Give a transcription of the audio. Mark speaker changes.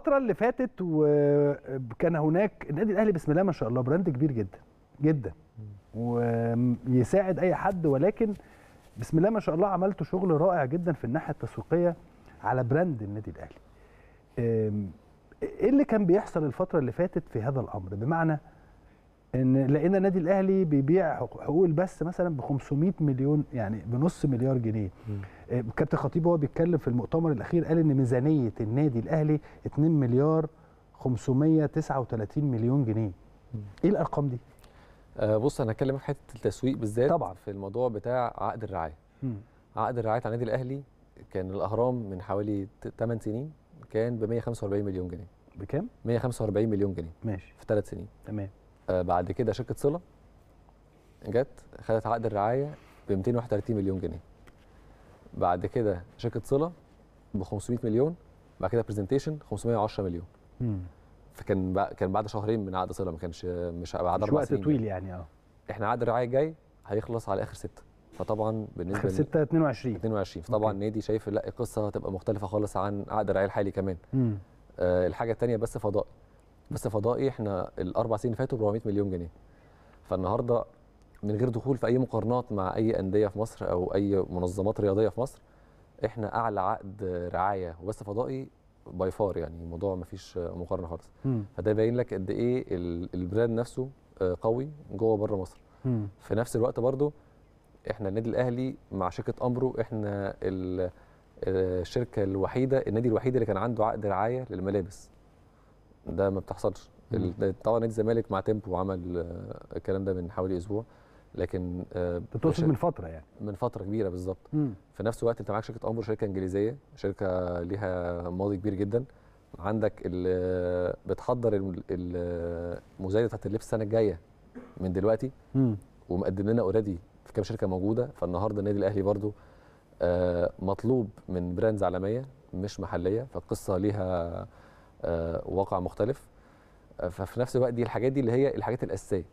Speaker 1: الفترة اللي فاتت وكان هناك النادي الاهلي بسم الله ما شاء الله براند كبير جدا جدا ويساعد اي حد ولكن بسم الله ما شاء الله عملتوا شغل رائع جدا في الناحية التسويقية على براند النادي الاهلي ايه اللي كان بيحصل الفترة اللي فاتت في هذا الامر بمعنى ان لقينا النادي الاهلي بيبيع حقوق البث مثلا ب 500 مليون يعني بنص مليار جنيه آه، كابتن خطيب هو بيتكلم في المؤتمر الاخير قال ان ميزانيه النادي الاهلي 2 مليار 539 مليون جنيه م. ايه الارقام دي
Speaker 2: آه بص انا هكلمك في حته التسويق بالذات طبعا في الموضوع بتاع عقد الرعايه عقد الرعايه على النادي الاهلي كان الاهرام من حوالي 8 سنين كان ب 145 مليون جنيه بكام 145 مليون جنيه ماشي في 3 سنين تمام آه، بعد كده شركه صله جت خدت عقد الرعايه ب 231 مليون جنيه بعد كده شركه صله ب 500 مليون بعد كده برزنتيشن 510 مليون مم. فكان بقى كان بعد شهرين من عقد صله ما كانش مش بعد اربع سنين وقت طويل يعني اه احنا عقد الرعايه الجاي هيخلص على اخر سته فطبعا بالنسبه اخر 6 22 22 فطبعا النادي شايف لا القصه هتبقى مختلفه خالص عن عقد الرعايه الحالي كمان مم. آه الحاجه الثانيه بس فضائي بس فضائي احنا الاربع سنين فاتوا ب 400 مليون جنيه فالنهارده من غير دخول في اي مقارنات مع اي انديه في مصر او اي منظمات رياضيه في مصر احنا اعلى عقد رعايه وبس فضائي باي فار يعني الموضوع ما فيش مقارنه خالص فده يبين لك قد ايه البراند نفسه آه، قوي جوه بره مصر م. في نفس الوقت برضو احنا النادي الاهلي مع شركه امرو احنا آه، الشركه الوحيده النادي الوحيد اللي كان عنده عقد رعايه للملابس ده ما بتحصلش طبعا نادي الزمالك مع تيمبو عمل آه، الكلام ده من حوالي اسبوع لكن آه، تقصد من فتره يعني من فتره كبيره بالظبط في نفس الوقت انت معاك شركه امبر شركه انجليزيه شركه ليها ماضي كبير جدا عندك بتحضر المزايده بتاعت اللبس السنه الجايه من دلوقتي ومقدم لنا اوريدي في كام شركه موجوده فالنهارده النادي الاهلي برضو آه، مطلوب من براندز عالميه مش محليه فالقصه ليها آه، واقع مختلف آه، ففي نفس الوقت دي الحاجات دي اللي هي الحاجات الاساسيه